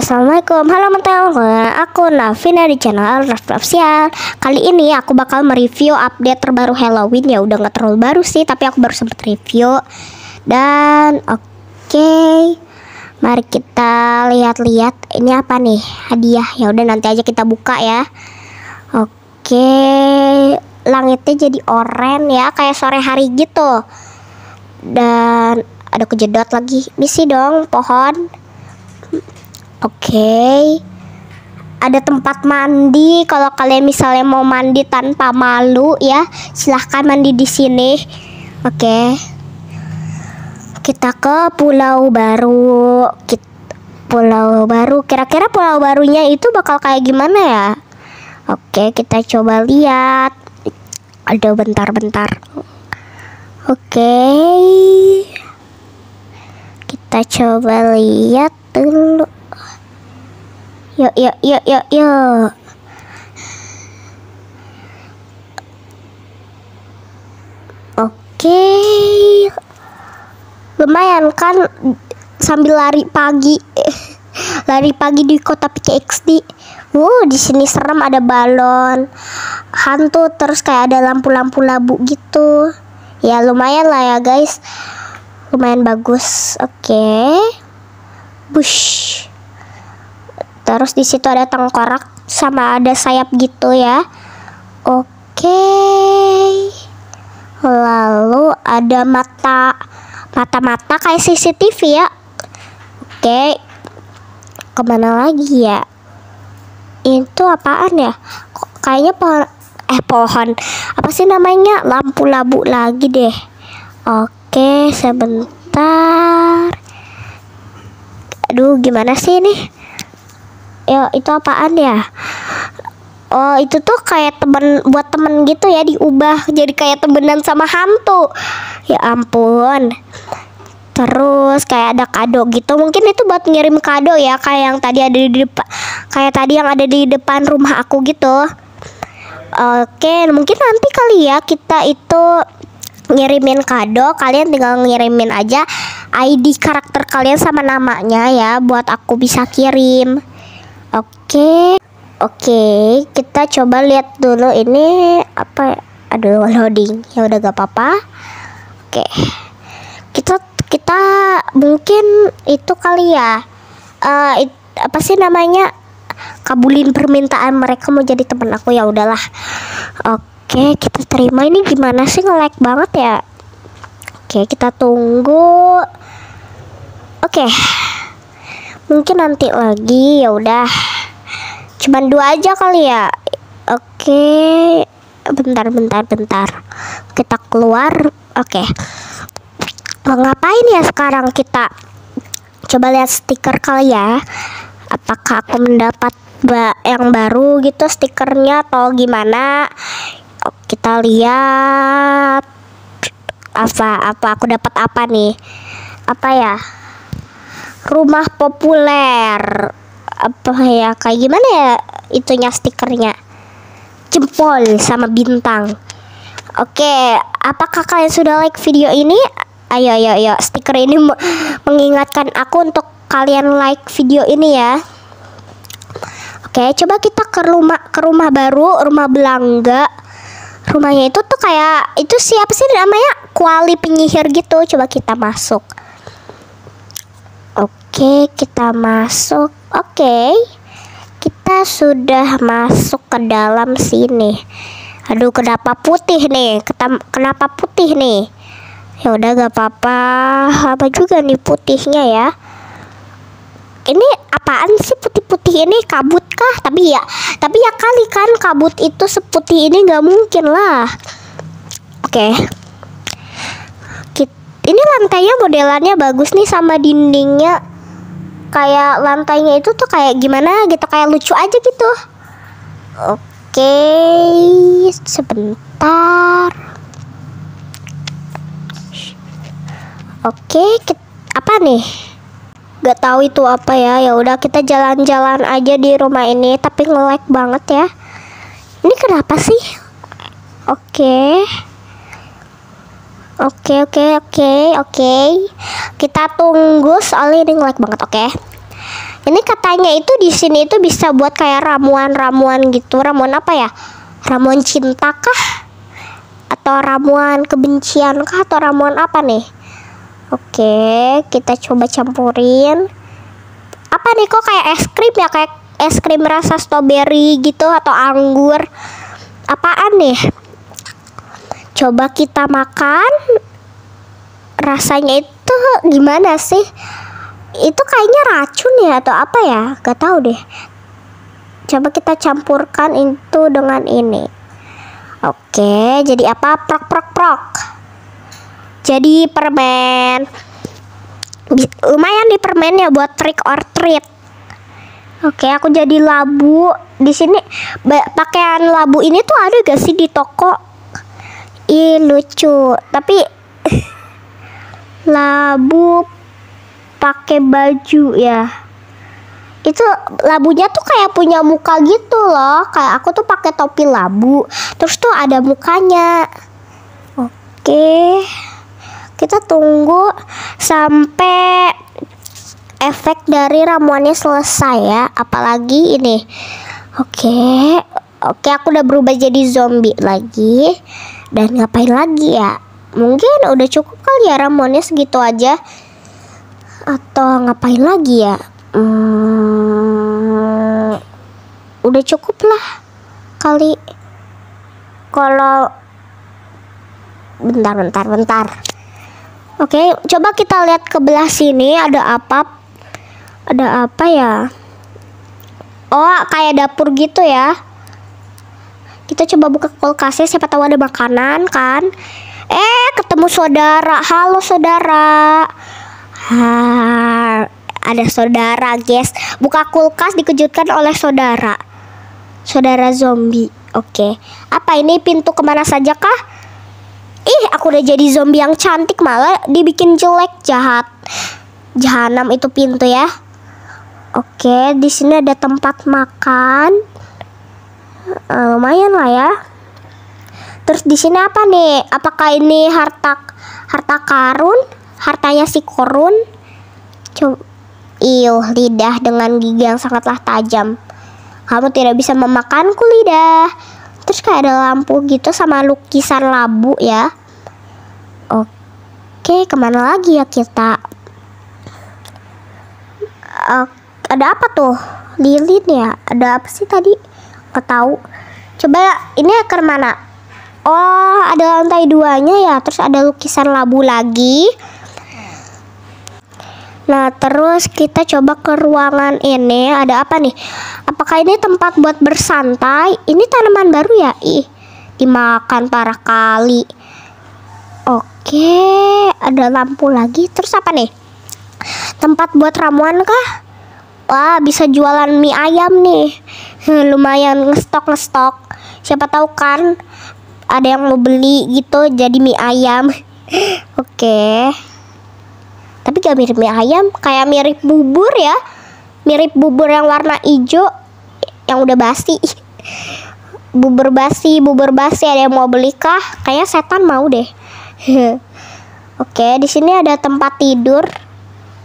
Assalamualaikum, halo teman-teman Aku Navina di channel Alraf Kali ini aku bakal mereview update terbaru Halloween Ya udah nggak terlalu baru sih, tapi aku baru sempet review Dan oke okay, Mari kita lihat-lihat Ini apa nih, hadiah Ya udah nanti aja kita buka ya Oke okay, Langitnya jadi oranye ya, kayak sore hari gitu Dan ada kejedot lagi. Misi dong pohon. Oke. Okay. Ada tempat mandi kalau kalian misalnya mau mandi tanpa malu ya, silahkan mandi di sini. Oke. Okay. Kita ke Pulau Baru. Pulau Baru. Kira-kira Pulau Barunya itu bakal kayak gimana ya? Oke, kita coba lihat. Ada bentar-bentar. Oke kita coba lihat dulu yuk yuk yuk yuk yuk oke lumayan kan sambil lari pagi lari pagi di kota PKXD wow di sini serem ada balon hantu terus kayak ada lampu-lampu labu gitu ya lumayan lah ya guys lumayan bagus oke okay. bush terus di situ ada tengkorak sama ada sayap gitu ya oke okay. lalu ada mata mata-mata kayak CCTV ya oke okay. kemana lagi ya itu apaan ya kayaknya pohon eh pohon apa sih namanya lampu labu lagi deh oke okay. Oke, sebentar. Aduh, gimana sih ini? Yo ya, itu apaan ya? Oh, itu tuh kayak temen buat temen gitu ya diubah jadi kayak temenan sama hantu. Ya ampun. Terus kayak ada kado gitu. Mungkin itu buat ngirim kado ya kayak yang tadi ada di depan kayak tadi yang ada di depan rumah aku gitu. Oke, mungkin nanti kali ya kita itu ngirimin kado kalian tinggal ngirimin aja ID karakter kalian sama namanya ya buat aku bisa kirim oke okay. oke okay, kita coba lihat dulu ini apa ya? aduh loading ya udah gak apa-apa oke okay. kita kita mungkin itu kali ya uh, it, apa sih namanya kabulin permintaan mereka mau jadi teman aku ya udahlah oke Oke, kita terima ini gimana sih nge-lag banget ya? Oke, kita tunggu. Oke. Mungkin nanti lagi ya udah. Cuman dua aja kali ya. Oke. Bentar, bentar, bentar. Kita keluar. Oke. Mau ngapain ya sekarang kita? Coba lihat stiker kali ya. Apakah aku mendapat ba yang baru gitu stikernya atau gimana? kita lihat apa apa aku dapat apa nih apa ya rumah populer apa ya kayak gimana ya itunya stikernya jempol sama bintang oke apakah kalian sudah like video ini ayo ayo ayo stiker ini mengingatkan aku untuk kalian like video ini ya oke coba kita ke rumah ke rumah baru rumah belangga rumahnya itu tuh kayak itu siapa sih namanya kuali penyihir gitu coba kita masuk oke kita masuk oke kita sudah masuk ke dalam sini aduh kenapa putih nih kenapa putih nih ya udah gak apa-apa apa juga nih putihnya ya ini apaan sih putih-putih ini kabut kah tapi ya tapi ya kali kan kabut itu seputih ini nggak mungkin lah oke okay. ini lantainya modelannya bagus nih sama dindingnya kayak lantainya itu tuh kayak gimana gitu kayak lucu aja gitu oke okay. sebentar oke okay, apa nih Gak tahu itu apa ya. Ya udah kita jalan-jalan aja di rumah ini tapi ngelek banget ya. Ini kenapa sih? Oke. Okay. Oke, okay, oke, okay, oke, oke. Kita tunggu soalnya ini ngelek banget, oke. Ini katanya itu di sini itu bisa buat kayak ramuan-ramuan gitu. Ramuan apa ya? Ramuan cinta kah? Atau ramuan kebencian kah atau ramuan apa nih? Oke, kita coba campurin. Apa nih kok kayak es krim ya? Kayak es krim rasa strawberry gitu atau anggur. Apaan nih? Coba kita makan. Rasanya itu gimana sih? Itu kayaknya racun ya atau apa ya? Gak tau deh. Coba kita campurkan itu dengan ini. Oke, jadi apa? Prok prok prok jadi permen lumayan di permen ya buat trick or treat Oke, aku jadi labu. Di sini pakaian labu ini tuh ada gak sih di toko? Ih, lucu. Tapi labu pakai baju ya. Itu labunya tuh kayak punya muka gitu loh. Kayak aku tuh pakai topi labu. Terus tuh ada mukanya. Oke kita tunggu sampai efek dari ramuannya selesai ya apalagi ini oke okay. oke okay, aku udah berubah jadi zombie lagi dan ngapain lagi ya mungkin udah cukup kali ya ramuannya segitu aja atau ngapain lagi ya hmm, udah cukup lah kali kalau bentar bentar bentar Oke, okay, coba kita lihat ke belah sini ada apa? Ada apa ya? Oh, kayak dapur gitu ya. Kita coba buka kulkasnya siapa tahu ada makanan kan. Eh, ketemu saudara. Halo saudara. Ha, ada saudara, guys. Buka kulkas dikejutkan oleh saudara. Saudara zombie. Oke. Okay. Apa ini pintu kemana saja kah? Ih, aku udah jadi zombie yang cantik malah dibikin jelek jahat. Jahanam itu pintu ya. Oke, di sini ada tempat makan. Uh, lumayan lah ya. Terus di sini apa nih? Apakah ini harta harta karun? Hartanya si Korun? iyo lidah dengan gigi yang sangatlah tajam. Kamu tidak bisa memakanku lidah terus kayak ada lampu gitu sama lukisan labu ya oke kemana lagi ya kita uh, ada apa tuh lilin ya ada apa sih tadi tahu. coba ini ke mana oh ada lantai duanya ya terus ada lukisan labu lagi Nah, terus kita coba ke ruangan ini. Ada apa nih? Apakah ini tempat buat bersantai? Ini tanaman baru ya? Ih, dimakan para kali. Oke, ada lampu lagi. Terus apa nih? Tempat buat ramuan kah? Wah, bisa jualan mie ayam nih. lumayan ngestok-ngestok. Siapa tahu kan ada yang mau beli gitu jadi mie ayam. Oke. Okay tapi gak mirip mie ayam kayak mirip bubur ya mirip bubur yang warna hijau yang udah basi bubur basi bubur basi ada yang mau beli kah kayak setan mau deh oke di sini ada tempat tidur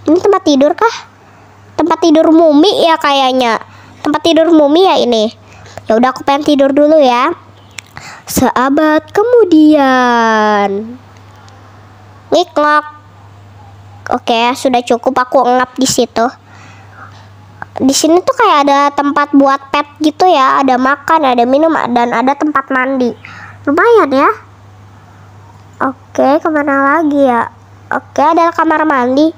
ini tempat tidur kah tempat tidur mumi ya kayaknya tempat tidur mumi ya ini ya udah aku pengen tidur dulu ya seabad kemudian ngiklok Oke, okay, sudah cukup aku ngap di situ. Di sini tuh kayak ada tempat buat pet gitu ya, ada makan, ada minum, dan ada tempat mandi. Lumayan ya. Oke, okay, kemana lagi ya? Oke, okay, ada kamar mandi.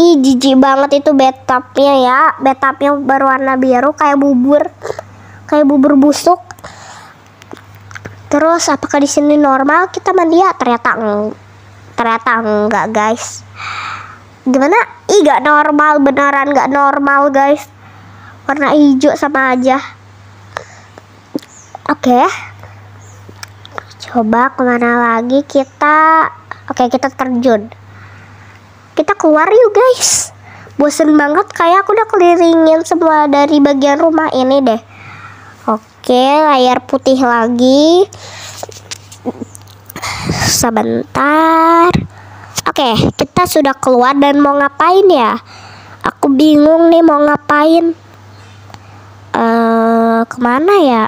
Ih, jijik banget itu bathtubnya ya. Bathtubnya berwarna biru kayak bubur, kayak bubur busuk. Terus apakah di sini normal kita mandi ya? Ternyata ternyata enggak, guys gimana ih gak normal beneran gak normal guys warna hijau sama aja oke okay. coba kemana lagi kita oke okay, kita terjun kita keluar yuk guys bosen banget kayak aku udah kelilingin semua dari bagian rumah ini deh oke okay, layar putih lagi sebentar Oke, okay, kita sudah keluar dan mau ngapain ya? Aku bingung nih mau ngapain. Eh, uh, kemana ya?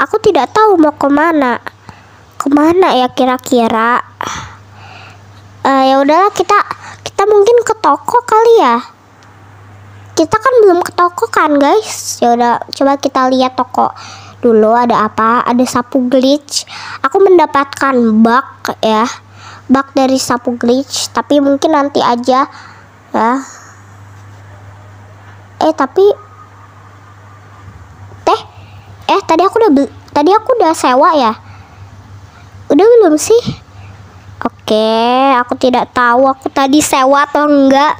Aku tidak tahu mau kemana. Kemana ya kira-kira? Uh, ya udahlah kita kita mungkin ke toko kali ya. Kita kan belum ke toko kan guys. Ya udah coba kita lihat toko dulu ada apa? Ada sapu glitch. Aku mendapatkan bug ya. Bug dari sapu glitch, tapi mungkin nanti aja ya. Eh, tapi Teh. Eh, tadi aku udah tadi aku udah sewa ya. Udah belum sih? Oke, aku tidak tahu aku tadi sewa atau enggak.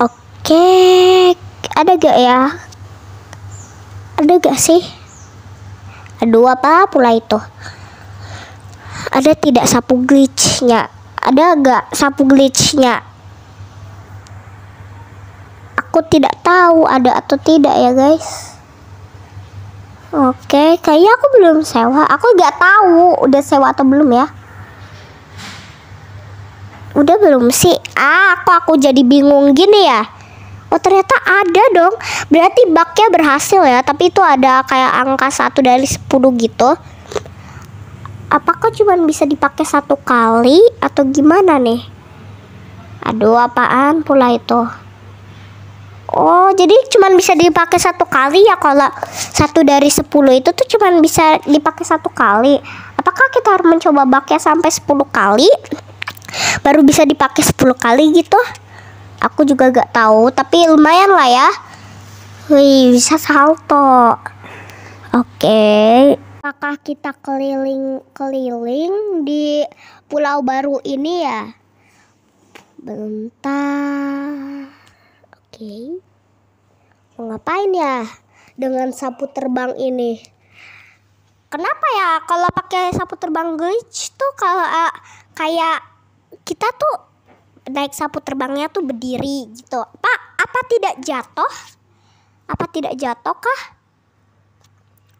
Oke, ada gak ya ada gak sih? Aduh apa pula itu? Ada tidak sapu glitchnya? Ada gak sapu glitchnya? Aku tidak tahu ada atau tidak ya guys. Oke, kayaknya aku belum sewa. Aku gak tahu udah sewa atau belum ya. Udah belum sih? Ah, aku aku jadi bingung gini ya. Oh ternyata ada dong. Berarti baknya berhasil ya. Tapi itu ada kayak angka satu dari 10 gitu. Apakah cuma bisa dipakai satu kali atau gimana nih? Aduh apaan pula itu? Oh jadi cuma bisa dipakai satu kali ya kalau satu dari 10 itu tuh cuma bisa dipakai satu kali. Apakah kita harus mencoba baknya sampai 10 kali? Baru bisa dipakai 10 kali gitu? Aku juga gak tahu, tapi lumayan lah ya. Wih, bisa salto. Oke. Okay. Apakah kita keliling-keliling di Pulau Baru ini ya? Bentar. Oke. Okay. ngapain ya dengan sapu terbang ini? Kenapa ya kalau pakai sapu terbang glitch tuh kalau uh, kayak kita tuh naik sapu terbangnya tuh berdiri gitu. Pak, apa tidak jatuh? Apa tidak jatuh kah?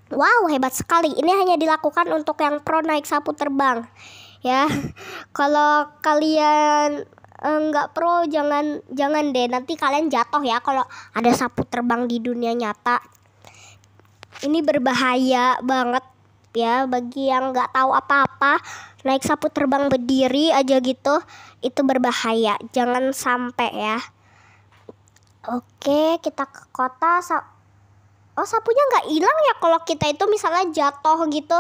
Wow, hebat sekali. Ini hanya dilakukan untuk yang pro naik sapu terbang. Ya. Kalau kalian eh, nggak eh, pro jangan jangan deh nanti kalian jatuh ya kalau ada sapu terbang di dunia nyata ini berbahaya banget ya bagi yang nggak tahu apa-apa naik sapu terbang berdiri aja gitu itu berbahaya jangan sampai ya oke kita ke kota oh sapunya nggak hilang ya kalau kita itu misalnya jatuh gitu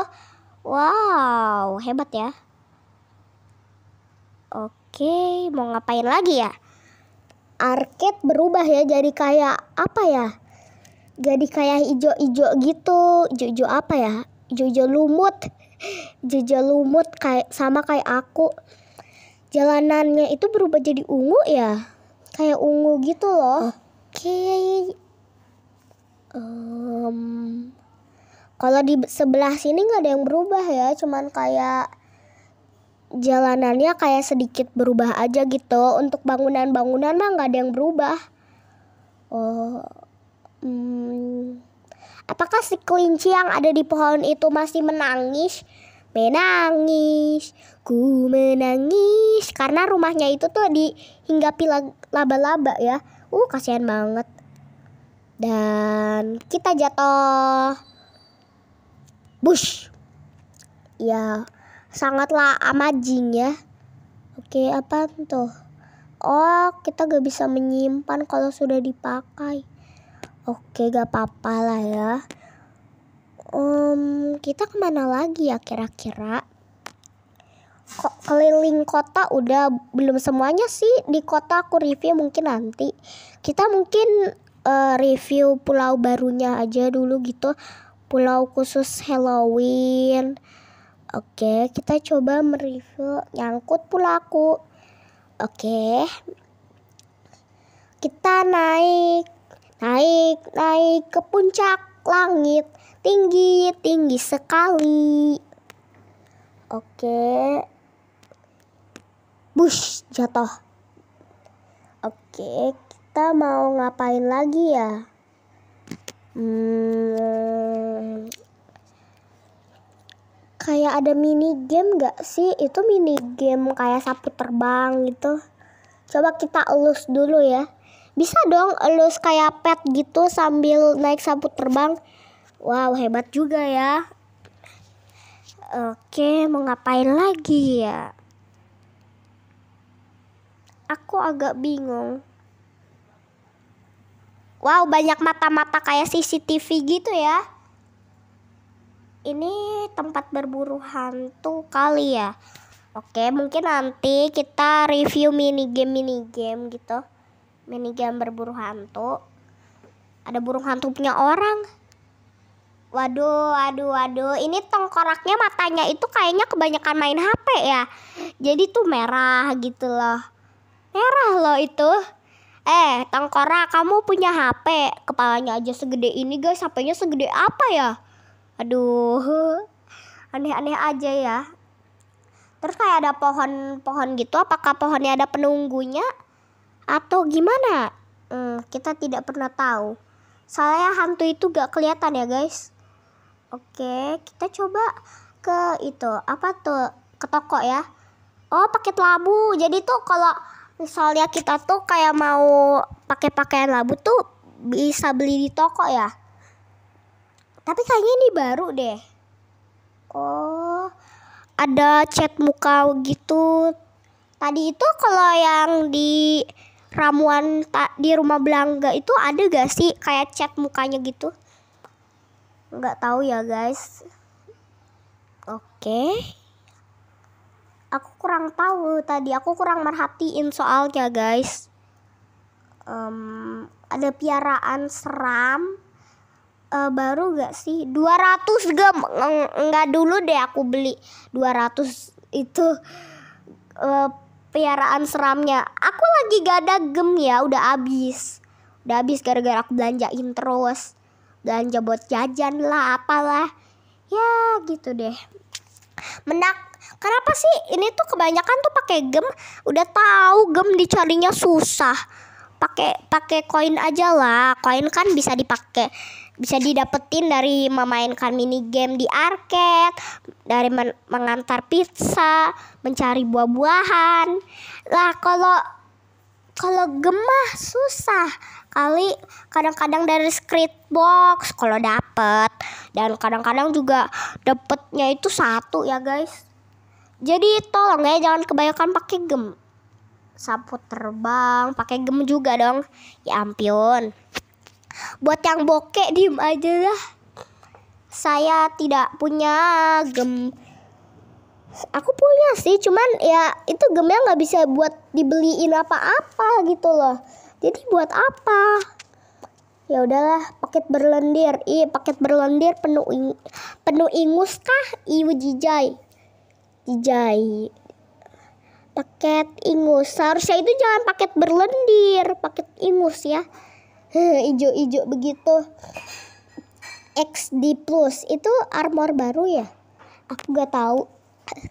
wow hebat ya oke mau ngapain lagi ya arcade berubah ya jadi kayak apa ya jadi kayak hijau-hijau gitu hijau ijo apa ya jujur lumut. jujur lumut kayak sama kayak aku. Jalanannya itu berubah jadi ungu ya? Kayak ungu gitu loh. Oke. Okay. Um, kalau di sebelah sini nggak ada yang berubah ya, cuman kayak jalanannya kayak sedikit berubah aja gitu. Untuk bangunan-bangunan mah nggak ada yang berubah. Oh, hmm, Apakah si kelinci yang ada di pohon itu masih menangis? Menangis, ku menangis karena rumahnya itu tuh dihinggapi laba-laba ya. Uh, kasihan banget. Dan kita jatuh. Bush. Ya, sangatlah amazing ya. Oke, apa tuh? Oh, kita gak bisa menyimpan kalau sudah dipakai. Oke, gak apa-apa lah ya. Um, kita kemana lagi ya kira-kira? Kok keliling kota udah belum semuanya sih di kota aku review mungkin nanti. Kita mungkin uh, review pulau barunya aja dulu gitu. Pulau khusus Halloween. Oke, kita coba mereview nyangkut pulaku. Oke. Kita naik naik-naik ke puncak langit tinggi-tinggi sekali. Oke. bus jatuh. Oke, kita mau ngapain lagi ya? Hmm, kayak ada mini game gak sih? Itu mini game kayak sapu terbang gitu. Coba kita elus dulu ya. Bisa dong elus kayak pet gitu sambil naik sabut terbang. Wow, hebat juga ya. Oke, mau ngapain lagi ya? Aku agak bingung. Wow, banyak mata-mata kayak CCTV gitu ya. Ini tempat berburu hantu kali ya. Oke, mungkin nanti kita review mini game mini game gitu mini gambar berburu hantu ada burung hantu punya orang Waduh, waduh, waduh. Ini tengkoraknya matanya itu kayaknya kebanyakan main HP ya. Jadi tuh merah gitu loh. Merah loh itu. Eh, tengkorak, kamu punya HP. Kepalanya aja segede ini, guys. HPnya segede apa ya? Aduh. Aneh-aneh aja ya. Terus kayak ada pohon-pohon gitu. Apakah pohonnya ada penunggunya? atau gimana? Hmm, kita tidak pernah tahu. Soalnya hantu itu gak kelihatan ya guys. Oke, kita coba ke itu apa tuh ke toko ya. Oh paket labu. Jadi tuh kalau misalnya kita tuh kayak mau pakai pakaian labu tuh bisa beli di toko ya. Tapi kayaknya ini baru deh. Oh, ada cat muka gitu. Tadi itu kalau yang di ramuan ta di rumah Belangga itu ada gak sih kayak cat mukanya gitu? Nggak tahu ya guys. Oke. Okay. Aku kurang tahu tadi. Aku kurang merhatiin soalnya guys. Um, ada piaraan seram. Uh, baru gak sih 200 gem nggak dulu deh aku beli 200 itu uh, peliharaan seramnya. Aku lagi gak ada gem ya, udah abis Udah abis gara-gara aku belanjain terus. Belanja buat jajan lah, apalah. Ya gitu deh. Menak Kenapa sih ini tuh kebanyakan tuh pakai gem? Udah tahu gem dicarinya susah. Pakai pakai koin aja lah. Koin kan bisa dipakai bisa didapetin dari memainkan mini game di arcade, dari men mengantar pizza, mencari buah-buahan. Lah kalau kalau gemah susah kali kadang-kadang dari script box kalau dapet dan kadang-kadang juga dapetnya itu satu ya guys jadi tolong ya jangan kebanyakan pakai gem sapu terbang pakai gem juga dong ya ampun buat yang bokek diem aja lah saya tidak punya gem aku punya sih cuman ya itu gemnya nggak bisa buat dibeliin apa-apa gitu loh jadi buat apa ya udahlah paket berlendir ih paket berlendir penuh ing penuh ingus kah iu jijai jijai paket ingus seharusnya itu jangan paket berlendir paket ingus ya ijo-ijo begitu XD Plus itu armor baru ya aku gak tahu oke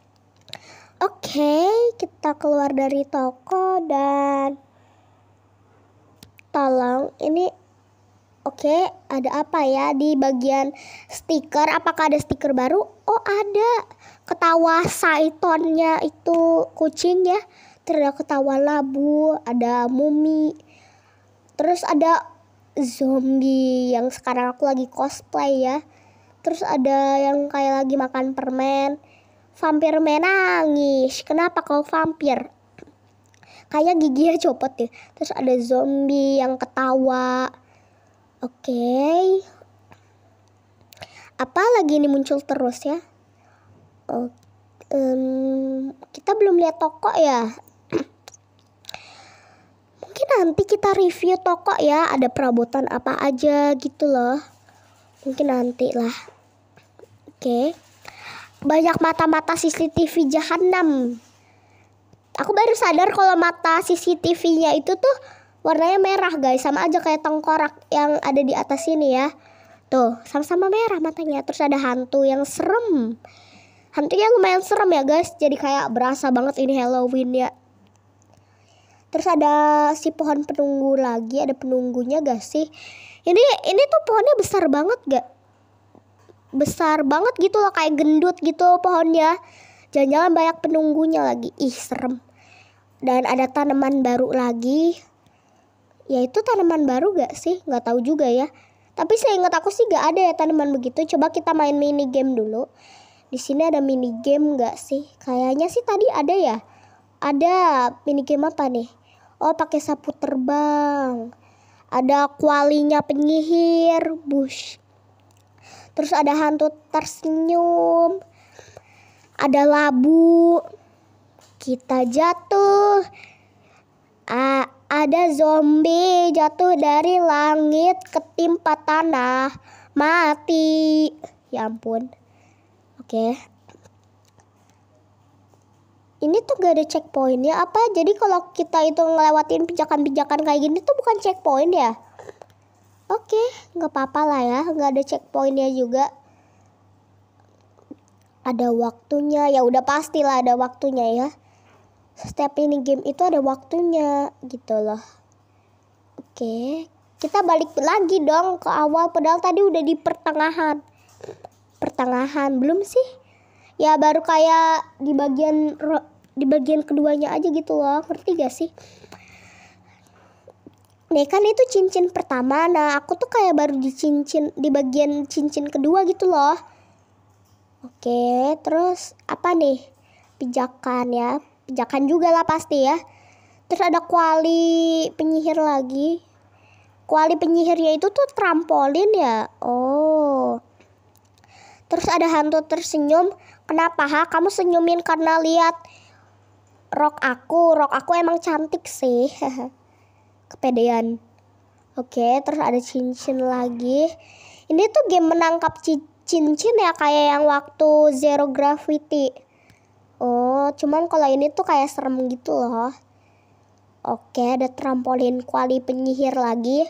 okay, kita keluar dari toko dan tolong ini oke okay, ada apa ya di bagian stiker apakah ada stiker baru oh ada ketawa saitonnya itu kucing ya terus ketawa labu ada mumi Terus ada zombie yang sekarang aku lagi cosplay ya. Terus ada yang kayak lagi makan permen. Vampir menangis. Kenapa kau vampir? kayak giginya copot ya. Terus ada zombie yang ketawa. Oke. Okay. Apa lagi ini muncul terus ya? Oh, um, kita belum lihat toko ya mungkin nanti kita review toko ya ada perabotan apa aja gitu loh mungkin nanti lah oke okay. banyak mata-mata CCTV jahanam aku baru sadar kalau mata CCTV-nya itu tuh warnanya merah guys sama aja kayak tengkorak yang ada di atas sini ya tuh sama-sama merah matanya terus ada hantu yang serem hantunya lumayan serem ya guys jadi kayak berasa banget ini Halloween ya terus ada si pohon penunggu lagi ada penunggunya gak sih ini ini tuh pohonnya besar banget gak besar banget gitu loh kayak gendut gitu pohonnya jangan-jangan banyak penunggunya lagi ih serem dan ada tanaman baru lagi ya itu tanaman baru gak sih nggak tahu juga ya tapi saya ingat aku sih gak ada ya tanaman begitu coba kita main mini game dulu di sini ada mini game gak sih kayaknya sih tadi ada ya ada mini game apa nih Oh, pakai sapu terbang. Ada kualinya penyihir, bush. Terus ada hantu tersenyum. Ada labu. Kita jatuh. A ada zombie jatuh dari langit ketimpa tanah. Mati. Ya ampun. Oke. Okay ini tuh gak ada checkpoint ya apa jadi kalau kita itu ngelewatin pijakan-pijakan kayak gini tuh bukan checkpoint ya oke okay, nggak apa-apa lah ya gak ada checkpoint ya juga ada waktunya ya udah pastilah ada waktunya ya setiap ini game itu ada waktunya gitu loh oke okay. kita balik lagi dong ke awal padahal tadi udah di pertengahan pertengahan belum sih ya baru kayak di bagian di bagian keduanya aja gitu loh ngerti gak sih Nih kan itu cincin pertama, nah aku tuh kayak baru di cincin di bagian cincin kedua gitu loh. Oke, terus apa nih? Pijakan ya, pijakan juga lah pasti ya. Terus ada kuali penyihir lagi. Kuali penyihirnya itu tuh trampolin ya. Oh, Terus ada hantu tersenyum. Kenapa ha? Kamu senyumin karena lihat rok aku. Rok aku emang cantik sih. Kepedean. Oke, terus ada cincin lagi. Ini tuh game menangkap cincin ya kayak yang waktu Zero Gravity. Oh, cuman kalau ini tuh kayak serem gitu loh. Oke, ada trampolin kuali penyihir lagi.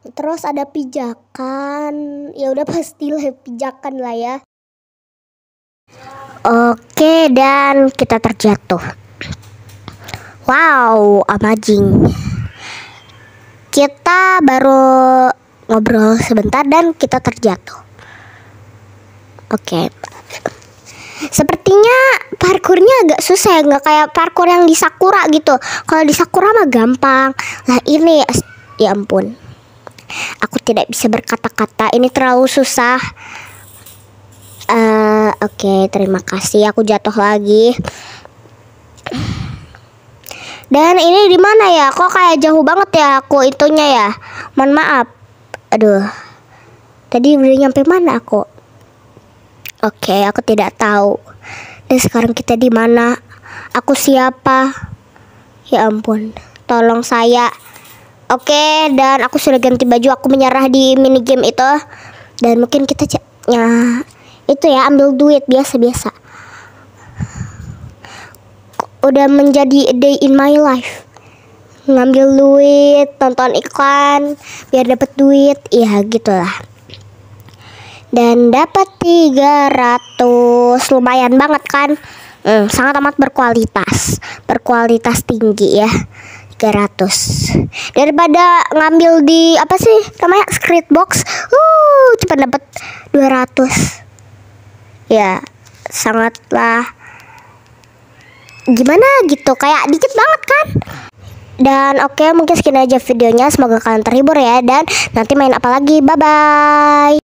Terus ada pijakan, ya udah pastilah pijakan lah ya. Oke, dan kita terjatuh. Wow, amazing. Kita baru ngobrol sebentar dan kita terjatuh. Oke. Sepertinya parkurnya agak susah ya, nggak kayak parkur yang di Sakura gitu. Kalau di Sakura mah gampang. Lah ini, ya ampun. Aku tidak bisa berkata-kata. Ini terlalu susah. Uh, Oke, okay, terima kasih. Aku jatuh lagi. Dan ini di mana ya? Kok kayak jauh banget ya aku itunya ya? Mohon maaf. Aduh. Tadi udah nyampe mana aku? Oke, okay, aku tidak tahu. Dan sekarang kita di mana? Aku siapa? Ya ampun, tolong saya. Oke, dan aku sudah ganti baju. Aku menyerah di mini game itu. Dan mungkin kita ya itu ya ambil duit biasa-biasa. Udah menjadi a day in my life. Ngambil duit, tonton iklan, biar dapat duit, iya gitulah. Dan dapat 300, lumayan banget kan? Hmm, sangat amat berkualitas, berkualitas tinggi ya. 300 daripada ngambil di apa sih namanya script box uh cepat dapat 200 ya sangatlah gimana gitu kayak dikit banget kan dan oke okay, mungkin sekian aja videonya semoga kalian terhibur ya dan nanti main apa lagi bye bye